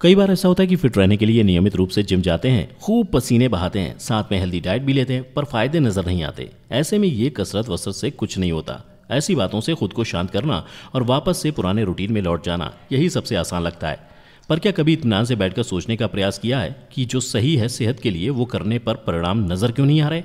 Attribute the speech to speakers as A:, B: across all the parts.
A: कई बार ऐसा होता है कि फिट रहने के लिए नियमित रूप से जिम जाते हैं खूब पसीने बहाते हैं साथ में हेल्दी डाइट भी लेते हैं पर फायदे नजर नहीं आते ऐसे में ये कसरत वसरत से कुछ नहीं होता ऐसी बातों से खुद को शांत करना और वापस से पुराने रूटीन में लौट जाना यही सबसे आसान लगता है पर क्या कभी इतमान से बैठकर सोचने का प्रयास किया है कि जो सही है सेहत के लिए वो करने पर परिणाम नजर क्यों नहीं आ रहे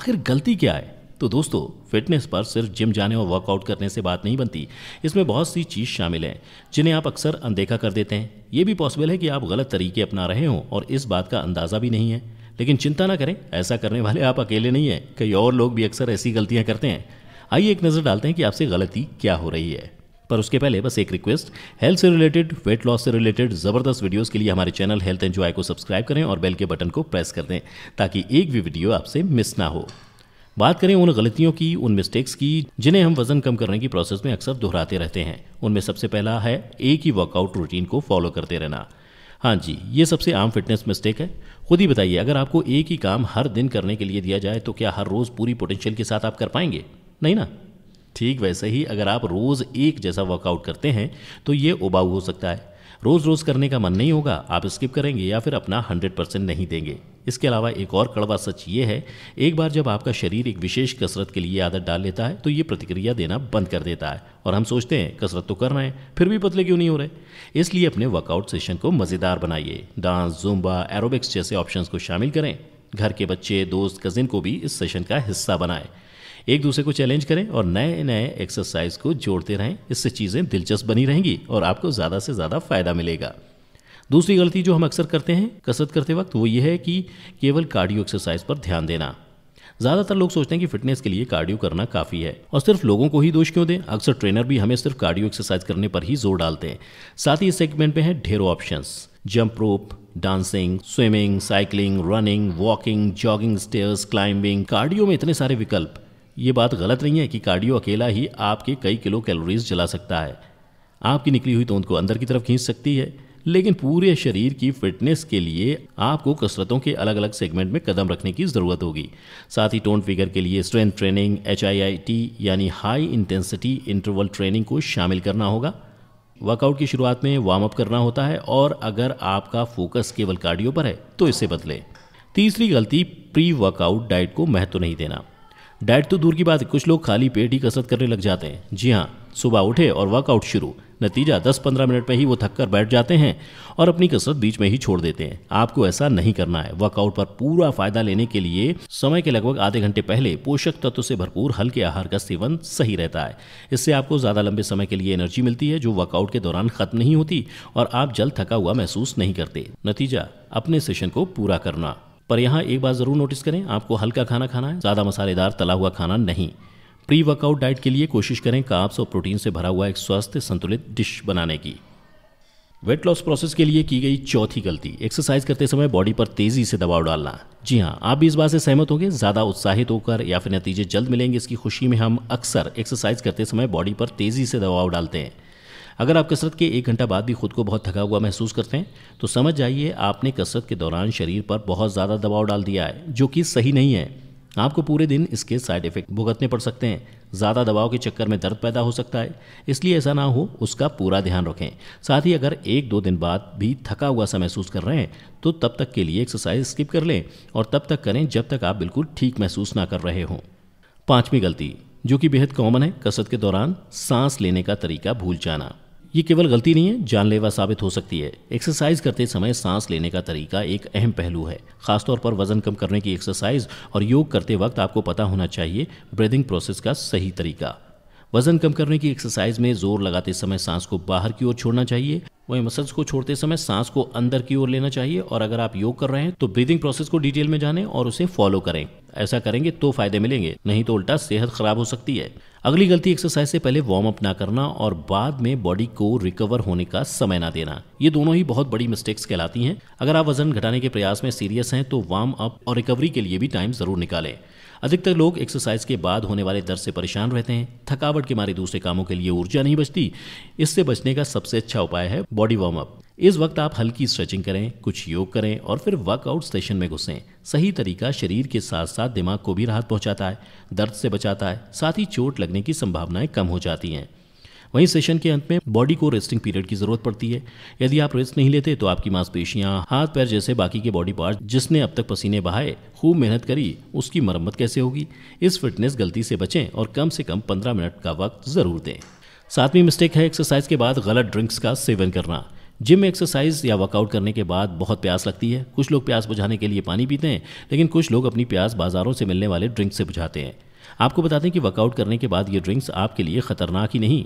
A: आखिर गलती क्या है तो दोस्तों फिटनेस पर सिर्फ जिम जाने और वर्कआउट करने से बात नहीं बनती इसमें बहुत सी चीज़ शामिल हैं जिन्हें आप अक्सर अनदेखा कर देते हैं ये भी पॉसिबल है कि आप गलत तरीके अपना रहे हों और इस बात का अंदाज़ा भी नहीं है लेकिन चिंता ना करें ऐसा करने वाले आप अकेले नहीं हैं कई और लोग भी अक्सर ऐसी गलतियां करते हैं आइए एक नज़र डालते हैं कि आपसे गलती क्या हो रही है पर उसके पहले बस एक रिक्वेस्ट हेल्थ से रिलेटेड वेट लॉस से रिलेटेड जबरदस्त वीडियोस के लिए हमारे चैनल हेल्थ एंड जॉय को सब्सक्राइब करें और बेल के बटन को प्रेस कर दें ताकि एक भी वीडियो आपसे मिस ना हो बात करें उन गलतियों की उन मिस्टेक्स की जिन्हें हम वजन कम करने की प्रोसेस में अक्सर दोहराते रहते हैं उनमें सबसे पहला है एक ही वर्कआउट रूटीन को फॉलो करते रहना हाँ जी ये सबसे आम फिटनेस मिस्टेक है खुद ही बताइए अगर आपको एक ही काम हर दिन करने के लिए दिया जाए तो क्या हर रोज़ पूरी पोटेंशियल के साथ आप कर पाएंगे नहीं ना ठीक वैसे ही अगर आप रोज़ एक जैसा वर्कआउट करते हैं तो ये उबाऊ हो सकता है रोज़ रोज़ करने का मन नहीं होगा आप स्किप करेंगे या फिर अपना हंड्रेड परसेंट नहीं देंगे इसके अलावा एक और कड़वा सच ये है एक बार जब आपका शरीर एक विशेष कसरत के लिए आदत डाल लेता है तो ये प्रतिक्रिया देना बंद कर देता है और हम सोचते हैं कसरत तो कर रहे हैं फिर भी पतले क्यों नहीं हो रहे इसलिए अपने वर्कआउट सेशन को मज़ेदार बनाइए डांस जुम्बा एरोबिक्स जैसे ऑप्शंस को शामिल करें घर के बच्चे दोस्त कजिन को भी इस सेशन का हिस्सा बनाएं एक दूसरे को चैलेंज करें और नए नए एक्सरसाइज को जोड़ते रहें इससे चीज़ें दिलचस्प बनी रहेंगी और आपको ज़्यादा से ज़्यादा फ़ायदा मिलेगा दूसरी गलती जो हम अक्सर करते हैं कसरत करते वक्त वो ये है कि केवल कार्डियो एक्सरसाइज पर ध्यान देना ज़्यादातर लोग सोचते हैं कि फिटनेस के लिए कार्डियो करना काफ़ी है और सिर्फ लोगों को ही दोष क्यों दें अक्सर ट्रेनर भी हमें सिर्फ कार्डियो एक्सरसाइज करने पर ही जोर डालते हैं साथ ही इस सेगमेंट में है ढेरों options jump rope dancing swimming cycling running walking jogging stairs climbing cardio में इतने सारे विकल्प ये बात गलत नहीं है कि कार्डियो अकेला ही आपके कई किलो कैलोरीज जला सकता है आपकी निकली हुई तोंद को अंदर की तरफ खींच सकती है लेकिन पूरे शरीर की फिटनेस के लिए आपको कसरतों के अलग अलग सेगमेंट में कदम रखने की ज़रूरत होगी साथ ही टोन फिगर के लिए स्ट्रेंथ ट्रेनिंग एच यानी हाई इंटेंसिटी इंटरवल ट्रेनिंग को शामिल करना होगा वर्कआउट की शुरुआत में वार्म अप करना होता है और अगर आपका फोकस केवल कार्डियो पर है तो इसे बदलें तीसरी गलती प्री वर्कआउट डाइट को महत्व नहीं देना डाइट तो दूर की बात है कुछ लोग खाली पेट ही कसरत करने लग जाते हैं जी हाँ सुबह उठे और वर्कआउट शुरू नतीजा 10-15 मिनट में ही वो थक कर बैठ जाते हैं और अपनी कसरत बीच में ही छोड़ देते हैं आपको ऐसा नहीं करना है वर्कआउट पर पूरा फायदा लेने के लिए समय के लगभग आधे घंटे पहले पोषक तत्व से भरपूर हल्के आहार का सेवन सही रहता है इससे आपको ज़्यादा लंबे समय के लिए एनर्जी मिलती है जो वर्कआउट के दौरान खत्म नहीं होती और आप जल्द थका हुआ महसूस नहीं करते नतीजा अपने सेशन को पूरा करना पर यहाँ एक बार ज़रूर नोटिस करें आपको हल्का खाना खाना है ज़्यादा मसालेदार तला हुआ खाना नहीं प्री वर्कआउट डाइट के लिए कोशिश करें काप्स और प्रोटीन से भरा हुआ एक स्वस्थ संतुलित डिश बनाने की वेट लॉस प्रोसेस के लिए की गई चौथी गलती एक्सरसाइज करते समय बॉडी पर तेजी से दबाव डालना जी हाँ आप भी इस बात से सहमत होंगे ज़्यादा उत्साहित होकर या फिर नतीजे जल्द मिलेंगे इसकी खुशी में हम अक्सर एक्सरसाइज करते समय बॉडी पर तेजी से दबाव डालते हैं अगर आप कसरत के एक घंटा बाद भी खुद को बहुत थका हुआ महसूस करते हैं तो समझ जाइए आपने कसरत के दौरान शरीर पर बहुत ज़्यादा दबाव डाल दिया है जो कि सही नहीं है आपको पूरे दिन इसके साइड इफेक्ट भुगतने पड़ सकते हैं ज़्यादा दबाव के चक्कर में दर्द पैदा हो सकता है इसलिए ऐसा ना हो उसका पूरा ध्यान रखें साथ ही अगर एक दो दिन बाद भी थका हुआ सा महसूस कर रहे हैं तो तब तक के लिए एक्सरसाइज स्किप कर लें और तब तक करें जब तक आप बिल्कुल ठीक महसूस ना कर रहे हों पाँचवीं गलती जो कि बेहद कॉमन है कसरत के दौरान सांस लेने का तरीका भूल जाना ये केवल गलती नहीं है जानलेवा साबित हो सकती है एक्सरसाइज करते समय सांस लेने का तरीका एक अहम पहलू है खासतौर पर वजन कम करने की एक्सरसाइज और योग करते वक्त आपको पता होना चाहिए ब्रीदिंग प्रोसेस का सही तरीका वजन कम करने की एक्सरसाइज में जोर लगाते समय सांस को बाहर की ओर छोड़ना चाहिए वहीं मसल्स को छोड़ते समय सांस को अंदर की ओर लेना चाहिए और अगर आप योग कर रहे हैं तो ब्रीदिंग प्रोसेस को डिटेल में जानें और उसे फॉलो करें ऐसा करेंगे तो फायदे मिलेंगे नहीं तो उल्टा सेहत खराब हो सकती है अगली गलती एक्सरसाइज से पहले वार्म अप ना करना और बाद में बॉडी को रिकवर होने का समय ना देना ये दोनों ही बहुत बड़ी मिस्टेक्स कहलाती हैं अगर आप वजन घटाने के प्रयास में सीरियस हैं तो वार्म अप और रिकवरी के लिए भी टाइम जरूर निकालें अधिकतर लोग एक्सरसाइज के बाद होने वाले दर्द से परेशान रहते हैं थकावट के मारे दूसरे कामों के लिए ऊर्जा नहीं बचती इससे बचने का सबसे अच्छा उपाय है बॉडी वार्म अप इस वक्त आप हल्की स्ट्रेचिंग करें कुछ योग करें और फिर वर्कआउट सेशन में घुसें सही तरीका शरीर के साथ साथ दिमाग को भी राहत पहुंचाता है दर्द से बचाता है साथ ही चोट लगने की संभावनाएं कम हो जाती हैं वहीं सेशन के अंत में बॉडी को रेस्टिंग पीरियड की जरूरत पड़ती है यदि आप रेस्ट नहीं लेते तो आपकी मांसपेशियां हाथ पैर जैसे बाकी के बॉडी पार्ट जिसने अब तक पसीने बहाए खूब मेहनत करी उसकी मरम्मत कैसे होगी इस फिटनेस गलती से बचें और कम से कम पंद्रह मिनट का वक्त ज़रूर दें सातवीं मिस्टेक है एक्सरसाइज के बाद गलत ड्रिंक्स का सेवन करना जिम में एक्सरसाइज या वर्कआउट करने के बाद बहुत प्यास लगती है कुछ लोग प्यास बुझाने के लिए पानी पीते हैं लेकिन कुछ लोग अपनी प्यास बाजारों से मिलने वाले ड्रिंक से बुझाते हैं आपको बता दें कि वर्कआउट करने के बाद ये ड्रिंक्स आपके लिए खतरनाक ही नहीं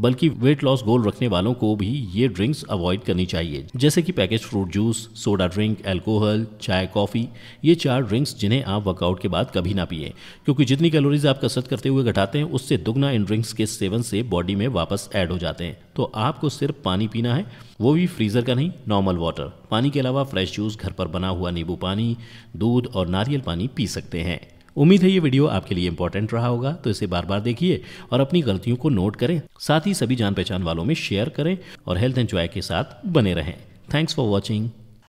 A: बल्कि वेट लॉस गोल रखने वालों को भी ये ड्रिंक्स अवॉइड करनी चाहिए जैसे कि package fruit juice soda drink alcohol चाय कॉफ़ी ये चार ड्रिंक्स जिन्हें आप वर्कआउट के बाद कभी ना पिए क्योंकि जितनी कैलोरीज आप कसरत करते हुए घटाते हैं उससे दुगना इन ड्रिंक्स के सेवन से बॉडी में वापस ऐड हो जाते हैं तो आपको सिर्फ पानी पीना है वो भी फ्रीज़र का नहीं नॉर्मल वाटर पानी के अलावा फ्रेश जूस घर पर बना हुआ नींबू पानी दूध और नारियल पानी पी सकते हैं उम्मीद है ये वीडियो आपके लिए इंपॉर्टेंट रहा होगा तो इसे बार बार देखिए और अपनी गलतियों को नोट करें साथ ही सभी जान पहचान वालों में शेयर करें और हेल्थ एंड जॉय के साथ बने रहें थैंक्स फॉर वॉचिंग